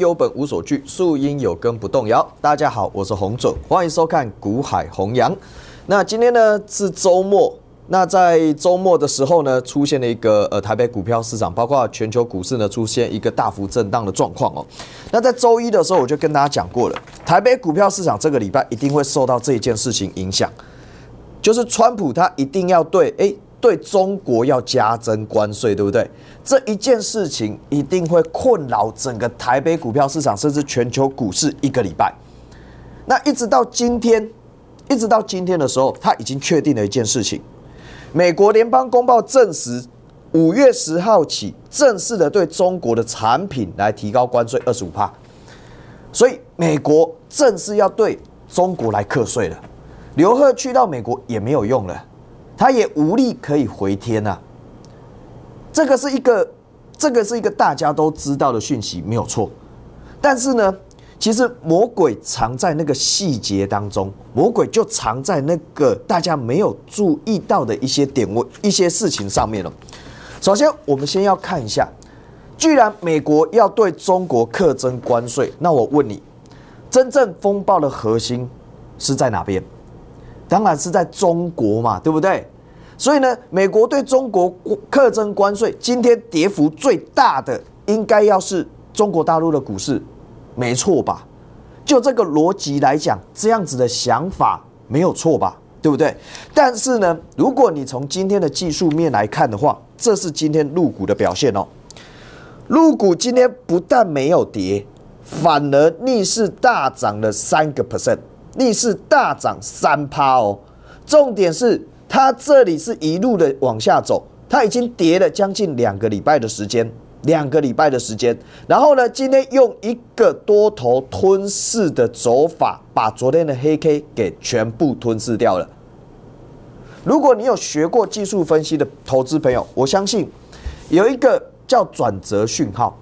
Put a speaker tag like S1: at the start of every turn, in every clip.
S1: 有本无所惧，树因有根不动摇。大家好，我是洪总，欢迎收看股海弘扬。那今天呢是周末，那在周末的时候呢，出现了一个呃，台北股票市场，包括全球股市呢，出现一个大幅震荡的状况哦。那在周一的时候，我就跟大家讲过了，台北股票市场这个礼拜一定会受到这一件事情影响，就是川普他一定要对哎。对中国要加征关税，对不对？这一件事情一定会困扰整个台北股票市场，甚至全球股市一个礼拜。那一直到今天，一直到今天的时候，他已经确定了一件事情：美国联邦公报证实，五月十号起正式的对中国的产品来提高关税二十五帕。所以，美国正式要对中国来课税了。刘鹤去到美国也没有用了。他也无力可以回天呐，这个是一个，这个是一个大家都知道的讯息，没有错。但是呢，其实魔鬼藏在那个细节当中，魔鬼就藏在那个大家没有注意到的一些点位、一些事情上面了。首先，我们先要看一下，既然美国要对中国课征关税，那我问你，真正风暴的核心是在哪边？当然是在中国嘛，对不对？所以呢，美国对中国课征关税，今天跌幅最大的应该要是中国大陆的股市，没错吧？就这个逻辑来讲，这样子的想法没有错吧？对不对？但是呢，如果你从今天的技术面来看的话，这是今天入股的表现哦。入股今天不但没有跌，反而逆势大涨了三个 percent，逆势大涨三趴哦。重点是。它这里是一路的往下走，它已经跌了将近两个礼拜的时间，两个礼拜的时间，然后呢，今天用一个多头吞噬的走法，把昨天的黑 K 给全部吞噬掉了。如果你有学过技术分析的投资朋友，我相信有一个叫转折讯号，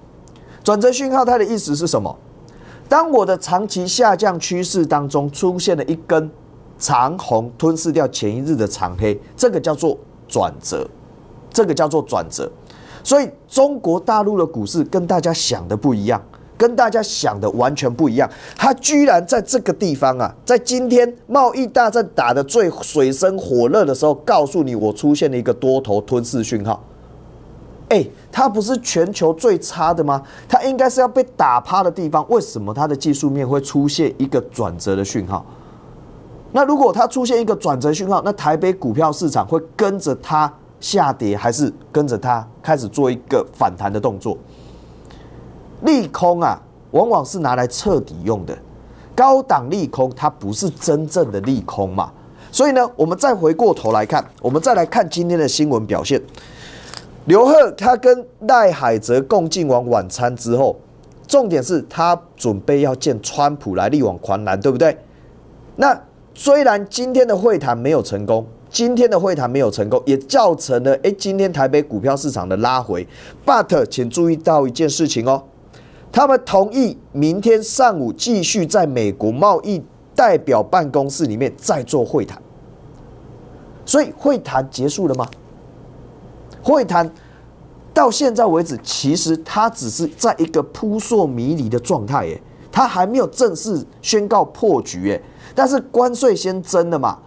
S1: 转折讯号它的意思是什么？当我的长期下降趋势当中出现了一根。长红吞噬掉前一日的长黑，这个叫做转折，这个叫做转折。所以中国大陆的股市跟大家想的不一样，跟大家想的完全不一样。它居然在这个地方啊，在今天贸易大战打的最水深火热的时候，告诉你我出现了一个多头吞噬讯号。哎，它不是全球最差的吗？它应该是要被打趴的地方，为什么它的技术面会出现一个转折的讯号？那如果它出现一个转折讯号，那台北股票市场会跟着它下跌，还是跟着它开始做一个反弹的动作？利空啊，往往是拿来彻底用的。高档利空它不是真正的利空嘛？所以呢，我们再回过头来看，我们再来看今天的新闻表现。刘鹤他跟赖海泽共进完晚餐之后，重点是他准备要见川普来力挽狂澜，对不对？那。虽然今天的会谈没有成功，今天的会谈没有成功，也造成了哎，今天台北股票市场的拉回。But，请注意到一件事情哦，他们同意明天上午继续在美国贸易代表办公室里面再做会谈。所以会谈结束了吗？会谈到现在为止，其实它只是在一个扑朔迷离的状态，哎，它还没有正式宣告破局，哎。但是关税先征的嘛，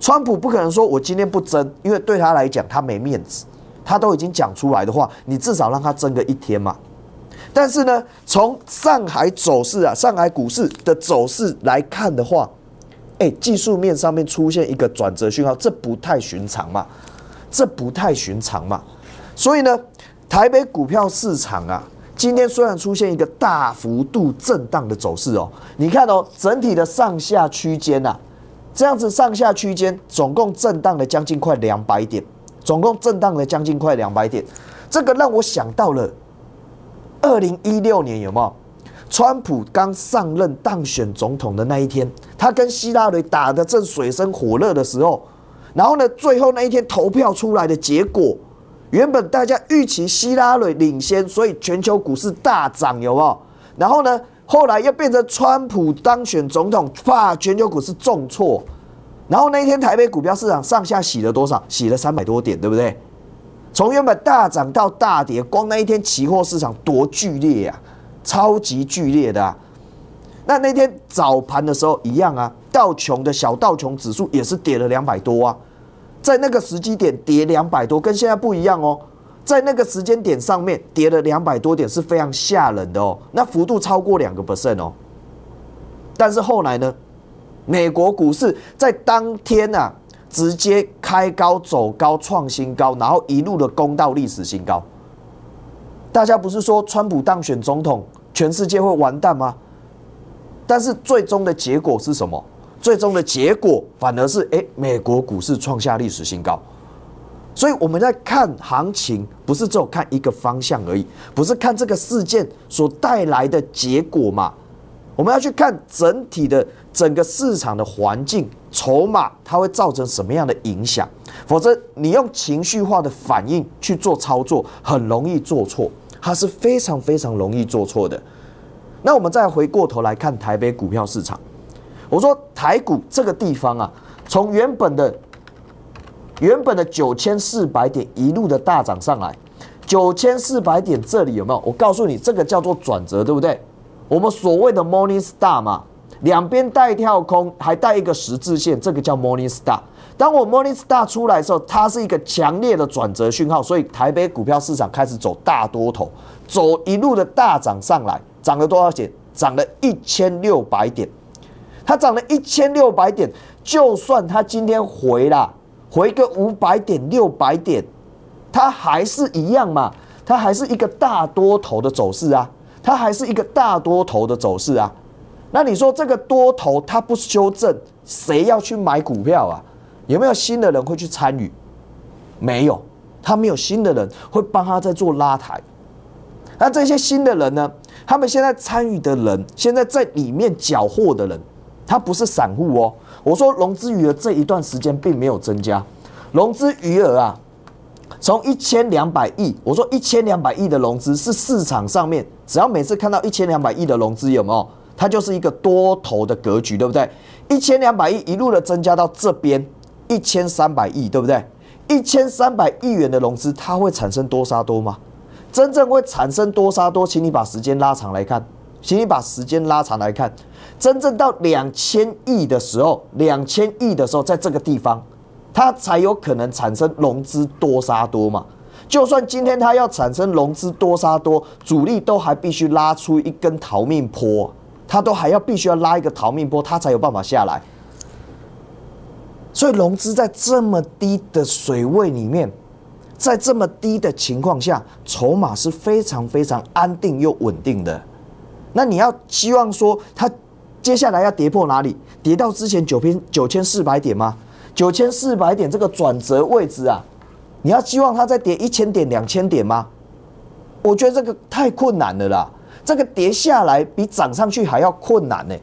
S1: 川普不可能说我今天不争，因为对他来讲他没面子，他都已经讲出来的话，你至少让他争个一天嘛。但是呢，从上海走势啊，上海股市的走势来看的话，哎，技术面上面出现一个转折讯号，这不太寻常嘛，这不太寻常嘛。所以呢，台北股票市场啊。今天虽然出现一个大幅度震荡的走势哦，你看哦，整体的上下区间呐，这样子上下区间总共震荡了将近快两百点，总共震荡了将近快两百点，这个让我想到了二零一六年有没有？川普刚上任当选总统的那一天，他跟希拉里打的正水深火热的时候，然后呢，最后那一天投票出来的结果。原本大家预期希拉蕊领先，所以全球股市大涨，有无？然后呢，后来又变成川普当选总统，啪，全球股市重挫。然后那一天，台北股票市场上下洗了多少？洗了三百多点，对不对？从原本大涨到大跌，光那一天期货市场多剧烈呀，超级剧烈的。那那天早盘的时候一样啊，道琼的小道琼指数也是跌了两百多啊。在那个时机点跌两百多，跟现在不一样哦。在那个时间点上面跌了两百多点是非常吓人的哦，那幅度超过两个 percent 哦。但是后来呢，美国股市在当天啊直接开高走高创新高，然后一路的攻到历史新高。大家不是说川普当选总统全世界会完蛋吗？但是最终的结果是什么？最终的结果反而是，诶，美国股市创下历史新高。所以我们在看行情，不是只有看一个方向而已，不是看这个事件所带来的结果嘛？我们要去看整体的整个市场的环境、筹码，它会造成什么样的影响？否则你用情绪化的反应去做操作，很容易做错，它是非常非常容易做错的。那我们再回过头来看台北股票市场。我说台股这个地方啊，从原本的原本的九千四百点一路的大涨上来，九千四百点这里有没有？我告诉你，这个叫做转折，对不对？我们所谓的 Morning Star 嘛，两边带跳空，还带一个十字线，这个叫 Morning Star。当我 Morning Star 出来的时候，它是一个强烈的转折讯号，所以台北股票市场开始走大多头，走一路的大涨上来，涨了多少点？涨了一千六百点。它涨了一千六百点，就算它今天回了，回个五百点、六百点，它还是一样嘛？它还是一个大多头的走势啊！它还是一个大多头的走势啊！那你说这个多头它不修正，谁要去买股票啊？有没有新的人会去参与？没有，他没有新的人会帮他在做拉抬。那这些新的人呢？他们现在参与的人，现在在里面缴获的人。它不是散户哦，我说融资余额这一段时间并没有增加，融资余额啊，从一千两百亿，我说一千两百亿的融资是市场上面，只要每次看到一千两百亿的融资有没有，它就是一个多头的格局，对不对？一千两百亿一路的增加到这边一千三百亿，对不对？一千三百亿元的融资它会产生多杀多吗？真正会产生多杀多，请你把时间拉长来看。请你把时间拉长来看，真正到两千亿的时候，两千亿的时候，在这个地方，它才有可能产生融资多杀多嘛。就算今天它要产生融资多杀多，主力都还必须拉出一根逃命波，它都还要必须要拉一个逃命波，它才有办法下来。所以融资在这么低的水位里面，在这么低的情况下，筹码是非常非常安定又稳定的。那你要希望说它接下来要跌破哪里？跌到之前九千九千四百点吗？九千四百点这个转折位置啊，你要希望它再跌一千点、两千点吗？我觉得这个太困难了啦！这个跌下来比涨上去还要困难呢，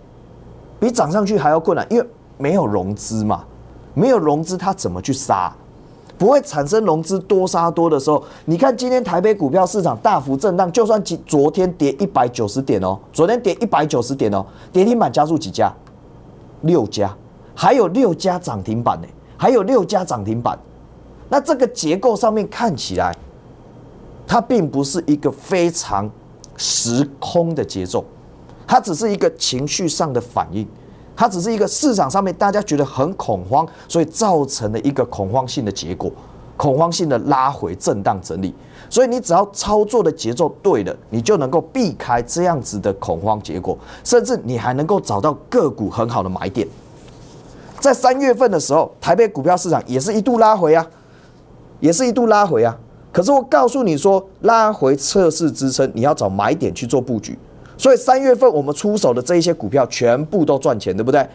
S1: 比涨上去还要困难，因为没有融资嘛，没有融资它怎么去杀？不会产生融资多杀多的时候，你看今天台北股票市场大幅震荡，就算昨昨天跌一百九十点哦，昨天跌一百九十点哦，跌停板加速几家，六家，还有六家涨停板呢，还有六家涨停板，那这个结构上面看起来，它并不是一个非常时空的节奏，它只是一个情绪上的反应。它只是一个市场上面大家觉得很恐慌，所以造成了一个恐慌性的结果，恐慌性的拉回震荡整理。所以你只要操作的节奏对了，你就能够避开这样子的恐慌结果，甚至你还能够找到个股很好的买点。在三月份的时候，台北股票市场也是一度拉回啊，也是一度拉回啊。可是我告诉你说，拉回测试支撑，你要找买点去做布局。所以三月份我们出手的这一些股票全部都赚钱，对不对？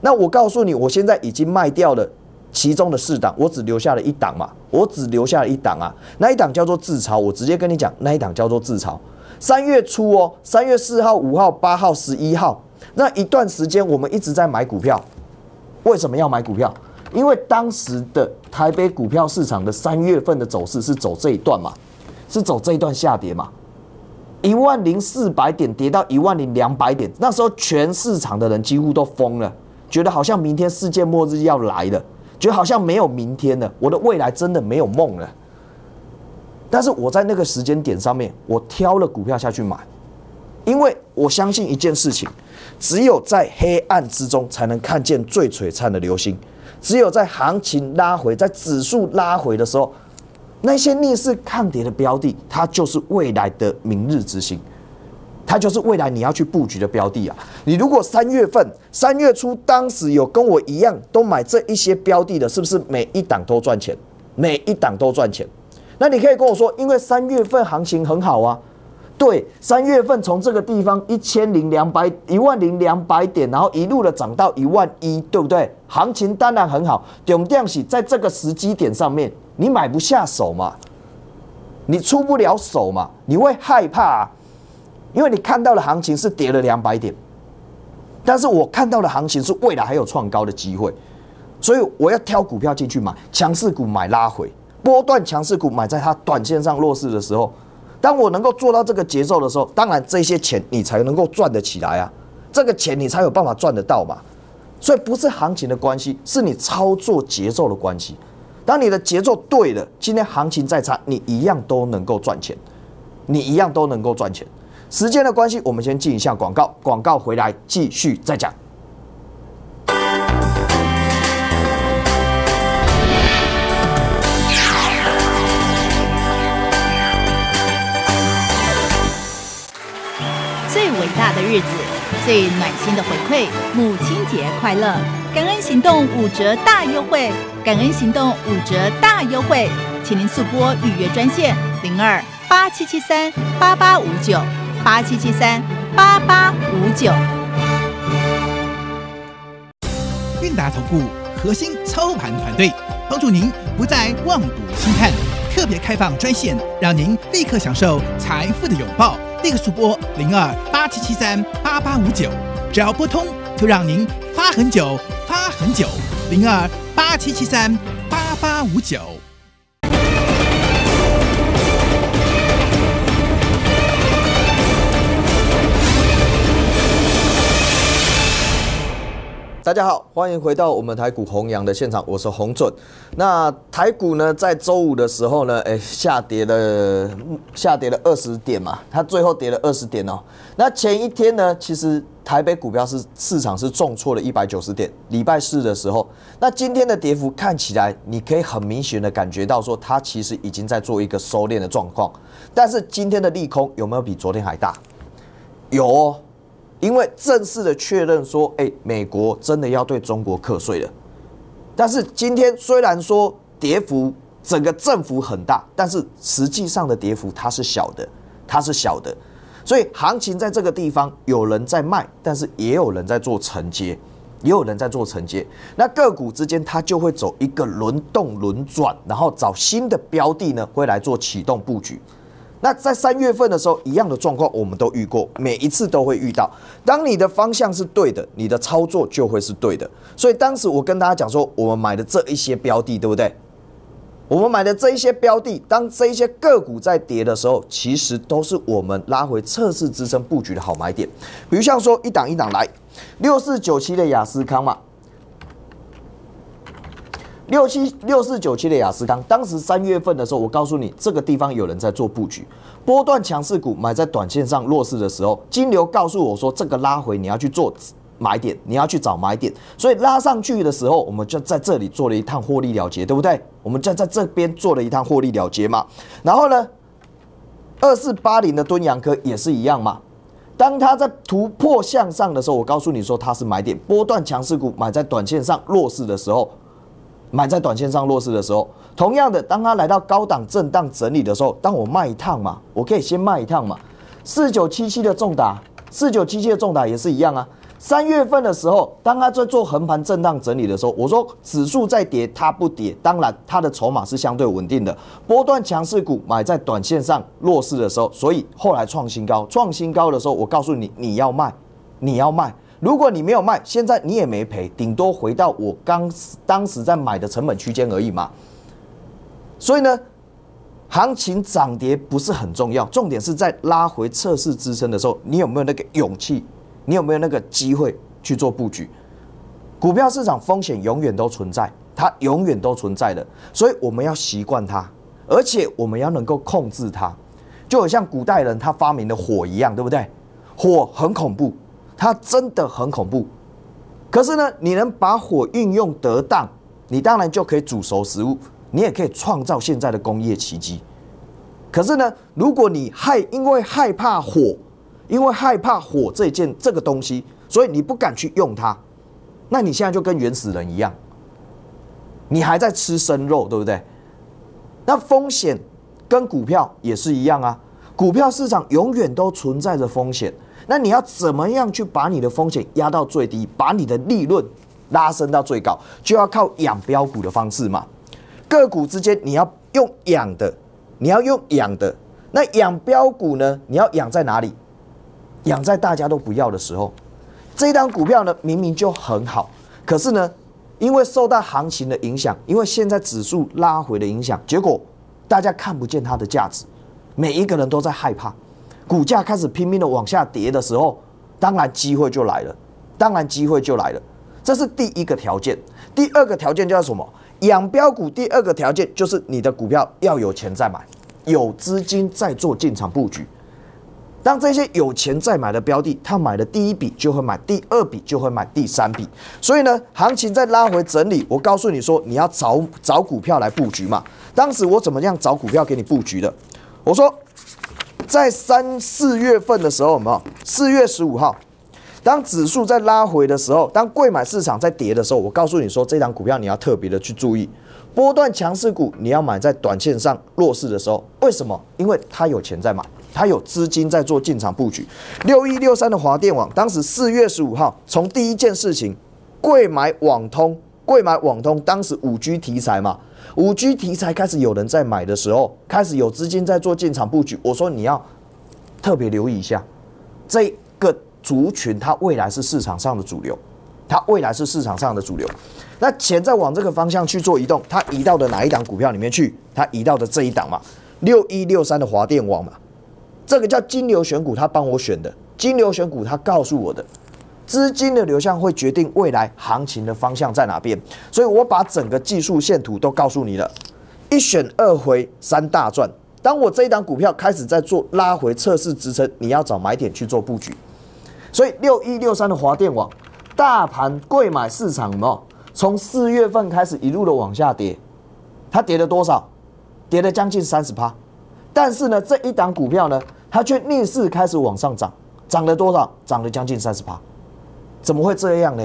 S1: 那我告诉你，我现在已经卖掉了其中的四档，我只留下了一档嘛，我只留下了一档啊，那一档叫做自嘲。我直接跟你讲，那一档叫做自嘲。三月初哦，三月四号、五号、八号、十一号那一段时间，我们一直在买股票。为什么要买股票？因为当时的台北股票市场的三月份的走势是走这一段嘛，是走这一段下跌嘛。一万零四百点跌到一万零两百点，那时候全市场的人几乎都疯了，觉得好像明天世界末日要来了，觉得好像没有明天了，我的未来真的没有梦了。但是我在那个时间点上面，我挑了股票下去买，因为我相信一件事情：只有在黑暗之中才能看见最璀璨的流星，只有在行情拉回、在指数拉回的时候。那些逆势抗跌的标的，它就是未来的明日之星，它就是未来你要去布局的标的啊！你如果三月份三月初当时有跟我一样都买这一些标的的，是不是每一档都赚钱？每一档都赚钱。那你可以跟我说，因为三月份行情很好啊，对，三月份从这个地方一千零两百一万零两百点，然后一路的涨到一万一，对不对？行情当然很好，顶掉喜在这个时机点上面。你买不下手嘛？你出不了手嘛？你会害怕，因为你看到的行情是跌了两百点，但是我看到的行情是未来还有创高的机会，所以我要挑股票进去买强势股，买拉回波段强势股，买在它短线上弱势的时候。当我能够做到这个节奏的时候，当然这些钱你才能够赚得起来啊，这个钱你才有办法赚得到嘛。所以不是行情的关系，是你操作节奏的关系。当你的节奏对了，今天行情再差，你一样都能够赚钱，你一样都能够赚钱。时间的关系，我们先进一下广告，广告回来继续再讲。最伟大的日子。最暖心的回馈，母亲节快乐！感恩行动五折大优惠，感恩行动五折大优惠，请您速拨预约专线零二八七七三八八五九八七七三八八五九。韵达投顾核心操盘团队，帮助您不再望古兴叹，特别开放专线，让您立刻享受财富的拥抱。那个主播零二八七七三八八五九，只要拨通就让您发很久，发很久，零二八七七三八八五九。大家好，欢迎回到我们台股弘扬的现场，我是洪准。那台股呢，在周五的时候呢，哎，下跌了下跌了二十点嘛，它最后跌了二十点哦。那前一天呢，其实台北股票是市场是重挫了一百九十点。礼拜四的时候，那今天的跌幅看起来，你可以很明显的感觉到说，它其实已经在做一个收敛的状况。但是今天的利空有没有比昨天还大？有。因为正式的确认说，哎，美国真的要对中国课税了。但是今天虽然说跌幅整个振幅很大，但是实际上的跌幅它是小的，它是小的。所以行情在这个地方有人在卖，但是也有人在做承接，也有人在做承接。那个股之间它就会走一个轮动轮转，然后找新的标的呢，会来做启动布局。那在三月份的时候，一样的状况我们都遇过，每一次都会遇到。当你的方向是对的，你的操作就会是对的。所以当时我跟大家讲说，我们买的这一些标的，对不对？我们买的这一些标的，当这一些个股在跌的时候，其实都是我们拉回测试支撑布局的好买点。比如像说一档一档来，六四九七的雅斯康嘛。六七六四九七的雅斯钢，当时三月份的时候，我告诉你这个地方有人在做布局，波段强势股买在短线上弱势的时候，金牛告诉我说这个拉回你要去做买点，你要去找买点，所以拉上去的时候，我们就在这里做了一趟获利了结，对不对？我们就在这边做了一趟获利了结嘛。然后呢，二四八零的敦阳科也是一样嘛，当它在突破向上的时候，我告诉你说它是买点，波段强势股买在短线上弱势的时候。买在短线上弱势的时候，同样的，当它来到高档震荡整理的时候，当我卖一趟嘛，我可以先卖一趟嘛。四九七七的重打，四九七七的重打也是一样啊。三月份的时候，当它在做横盘震荡整理的时候，我说指数在跌它不跌，当然它的筹码是相对稳定的。波段强势股买在短线上弱势的时候，所以后来创新高，创新高的时候，我告诉你你要卖，你要卖。如果你没有卖，现在你也没赔，顶多回到我刚当时在买的成本区间而已嘛。所以呢，行情涨跌不是很重要，重点是在拉回测试支撑的时候，你有没有那个勇气，你有没有那个机会去做布局？股票市场风险永远都存在，它永远都存在的，所以我们要习惯它，而且我们要能够控制它，就好像古代人他发明的火一样，对不对？火很恐怖。它真的很恐怖，可是呢，你能把火运用得当，你当然就可以煮熟食物，你也可以创造现在的工业奇迹。可是呢，如果你害因为害怕火，因为害怕火这件这个东西，所以你不敢去用它，那你现在就跟原始人一样，你还在吃生肉，对不对？那风险跟股票也是一样啊，股票市场永远都存在着风险。那你要怎么样去把你的风险压到最低，把你的利润拉升到最高，就要靠养标股的方式嘛。个股之间你要用养的，你要用养的。那养标股呢？你要养在哪里？养在大家都不要的时候。这档股票呢，明明就很好，可是呢，因为受到行情的影响，因为现在指数拉回的影响，结果大家看不见它的价值，每一个人都在害怕。股价开始拼命的往下跌的时候，当然机会就来了，当然机会就来了，这是第一个条件。第二个条件叫什么？养标股。第二个条件就是你的股票要有钱在买，有资金在做进场布局。当这些有钱在买的标的，他买了第一笔就会买，第二笔就会买，第三笔。所以呢，行情再拉回整理，我告诉你说，你要找找股票来布局嘛。当时我怎么样找股票给你布局的？我说。在三四月份的时候，没有？四月十五号，当指数在拉回的时候，当贵买市场在跌的时候，我告诉你说，这档股票你要特别的去注意，波段强势股你要买在短线上弱势的时候，为什么？因为它有钱在买，它有资金在做进场布局。六一六三的华电网，当时四月十五号，从第一件事情，贵买网通，贵买网通，当时五 G 题材嘛。五 G 题材开始有人在买的时候，开始有资金在做进场布局。我说你要特别留意一下，这个族群它未来是市场上的主流，它未来是市场上的主流。那钱在往这个方向去做移动，它移到的哪一档股票里面去？它移到的这一档嘛，六一六三的华电网嘛，这个叫金牛选股，他帮我选的，金牛选股他告诉我的。资金的流向会决定未来行情的方向在哪边，所以我把整个技术线图都告诉你了，一选二回三大赚。当我这一档股票开始在做拉回测试支撑，你要找买点去做布局。所以六一六三的华电网，大盘贵买市场哦，从四月份开始一路的往下跌，它跌了多少？跌了将近三十趴。但是呢，这一档股票呢，它却逆势开始往上涨，涨了多少？涨了将近三十趴。怎么会这样呢？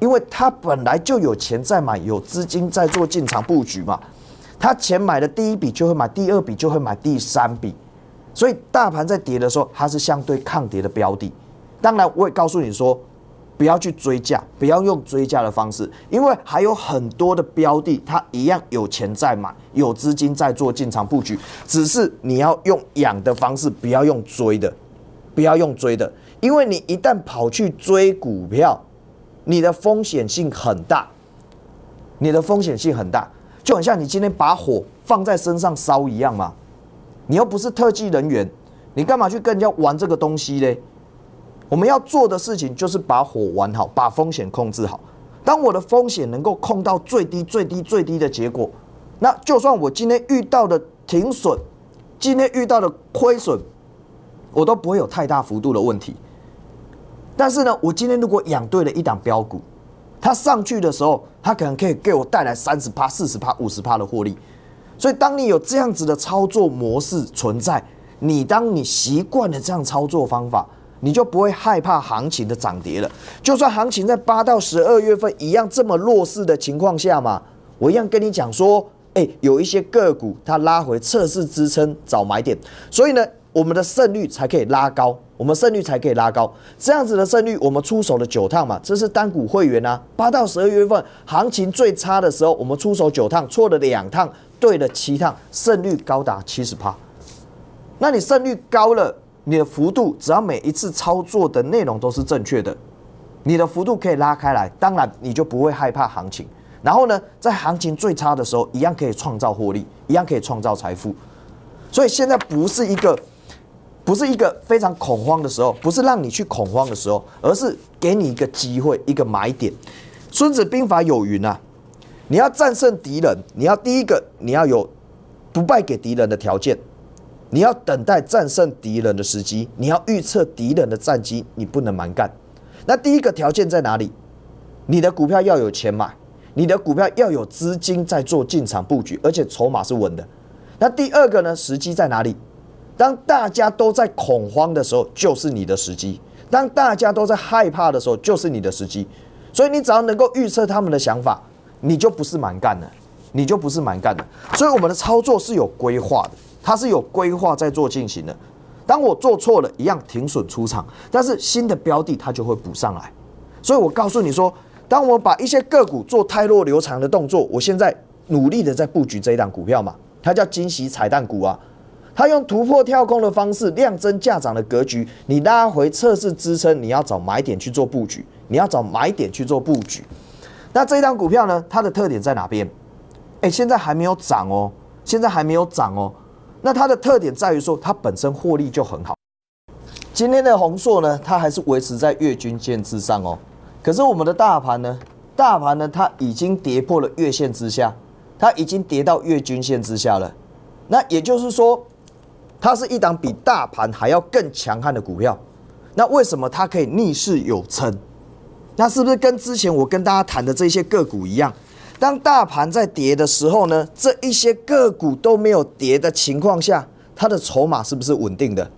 S1: 因为他本来就有钱在买，有资金在做进场布局嘛。他钱买的第一笔就会买第二笔，就会买第三笔，所以大盘在跌的时候，它是相对抗跌的标的。当然，我也告诉你说，不要去追价，不要用追价的方式，因为还有很多的标的，它一样有钱在买，有资金在做进场布局，只是你要用养的方式，不要用追的。不要用追的，因为你一旦跑去追股票，你的风险性很大，你的风险性很大，就很像你今天把火放在身上烧一样嘛。你又不是特技人员，你干嘛去跟人家玩这个东西嘞？我们要做的事情就是把火玩好，把风险控制好。当我的风险能够控到最低、最低、最低的结果，那就算我今天遇到的停损，今天遇到的亏损。我都不会有太大幅度的问题，但是呢，我今天如果养对了一档标股，它上去的时候，它可能可以给我带来三十趴、四十、趴、五十趴的获利。所以，当你有这样子的操作模式存在，你当你习惯了这样操作方法，你就不会害怕行情的涨跌了。就算行情在八到十二月份一样这么弱势的情况下嘛，我一样跟你讲说，哎，有一些个股它拉回测试支撑找买点，所以呢。我们的胜率才可以拉高，我们胜率才可以拉高。这样子的胜率，我们出手了九趟嘛？这是单股会员啊。八到十二月份行情最差的时候，我们出手九趟，错了两趟，对了七趟，胜率高达七十趴。那你胜率高了，你的幅度只要每一次操作的内容都是正确的，你的幅度可以拉开来，当然你就不会害怕行情。然后呢，在行情最差的时候，一样可以创造获利，一样可以创造财富。所以现在不是一个。不是一个非常恐慌的时候，不是让你去恐慌的时候，而是给你一个机会，一个买点。孙子兵法有云呐，你要战胜敌人，你要第一个你要有不败给敌人的条件，你要等待战胜敌人的时机，你要预测敌人的战机，你不能蛮干。那第一个条件在哪里？你的股票要有钱买，你的股票要有资金在做进场布局，而且筹码是稳的。那第二个呢？时机在哪里？当大家都在恐慌的时候，就是你的时机；当大家都在害怕的时候，就是你的时机。所以你只要能够预测他们的想法，你就不是蛮干的，你就不是蛮干的。所以我们的操作是有规划的，它是有规划在做进行的。当我做错了一样停损出场，但是新的标的它就会补上来。所以我告诉你说，当我把一些个股做太弱、流长的动作，我现在努力的在布局这一档股票嘛，它叫惊喜彩蛋股啊。它用突破跳空的方式量增价涨的格局，你拉回测试支撑，你要找买点去做布局，你要找买点去做布局。那这档股票呢，它的特点在哪边？哎，现在还没有涨哦，现在还没有涨哦。那它的特点在于说，它本身获利就很好。今天的红硕呢，它还是维持在月均线之上哦。可是我们的大盘呢，大盘呢，它已经跌破了月线之下，它已经跌到月均线之下了。那也就是说。它是一档比大盘还要更强悍的股票，那为什么它可以逆势有成？那是不是跟之前我跟大家谈的这些个股一样？当大盘在跌的时候呢，这一些个股都没有跌的情况下，它的筹码是不是稳定的？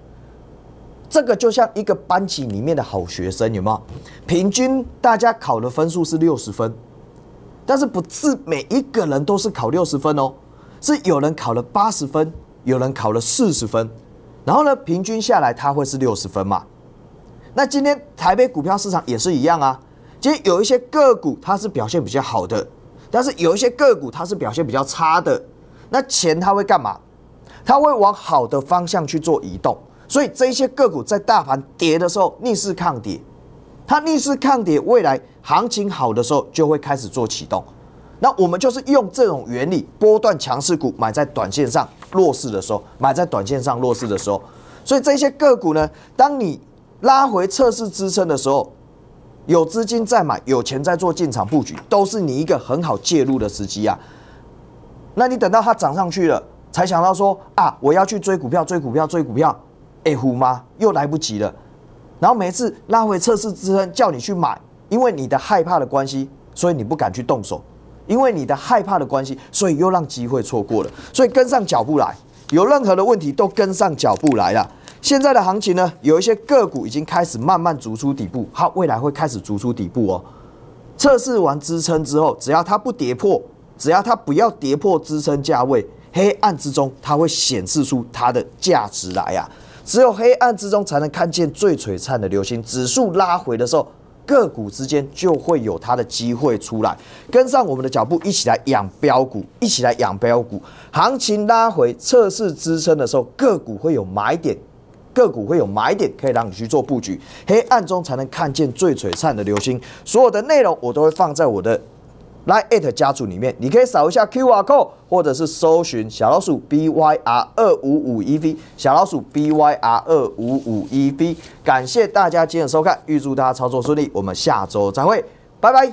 S1: 这个就像一个班级里面的好学生，有没有？平均大家考的分数是六十分，但是不是每一个人都是考六十分哦，是有人考了八十分。有人考了四十分，然后呢，平均下来它会是六十分嘛？那今天台北股票市场也是一样啊。今天有一些个股它是表现比较好的，但是有一些个股它是表现比较差的。那钱它会干嘛？它会往好的方向去做移动。所以这些个股在大盘跌的时候逆势抗跌，它逆势抗跌，未来行情好的时候就会开始做启动。那我们就是用这种原理，波段强势股买在短线上弱势的时候，买在短线上弱势的时候，所以这些个股呢，当你拉回测试支撑的时候，有资金在买，有钱在做进场布局，都是你一个很好介入的时机啊。那你等到它涨上去了，才想到说啊，我要去追股票，追股票，追股票，哎，虎妈又来不及了。然后每次拉回测试支撑叫你去买，因为你的害怕的关系，所以你不敢去动手。因为你的害怕的关系，所以又让机会错过了。所以跟上脚步来，有任何的问题都跟上脚步来了。现在的行情呢，有一些个股已经开始慢慢逐出底部，它未来会开始逐出底部哦。测试完支撑之后，只要它不跌破，只要它不要跌破支撑价位，黑暗之中它会显示出它的价值来呀。只有黑暗之中才能看见最璀璨的流星。指数拉回的时候。个股之间就会有它的机会出来，跟上我们的脚步，一起来养标股，一起来养标股。行情拉回测试支撑的时候，个股会有买点，个股会有买点，可以让你去做布局。黑暗中才能看见最璀璨的流星。所有的内容我都会放在我的。来 at 家族里面，你可以扫一下 QR code，或者是搜寻小老鼠 BYR 二五五 e V，小老鼠 BYR 二五五 e V。感谢大家今天的收看，预祝大家操作顺利，我们下周再会，拜拜。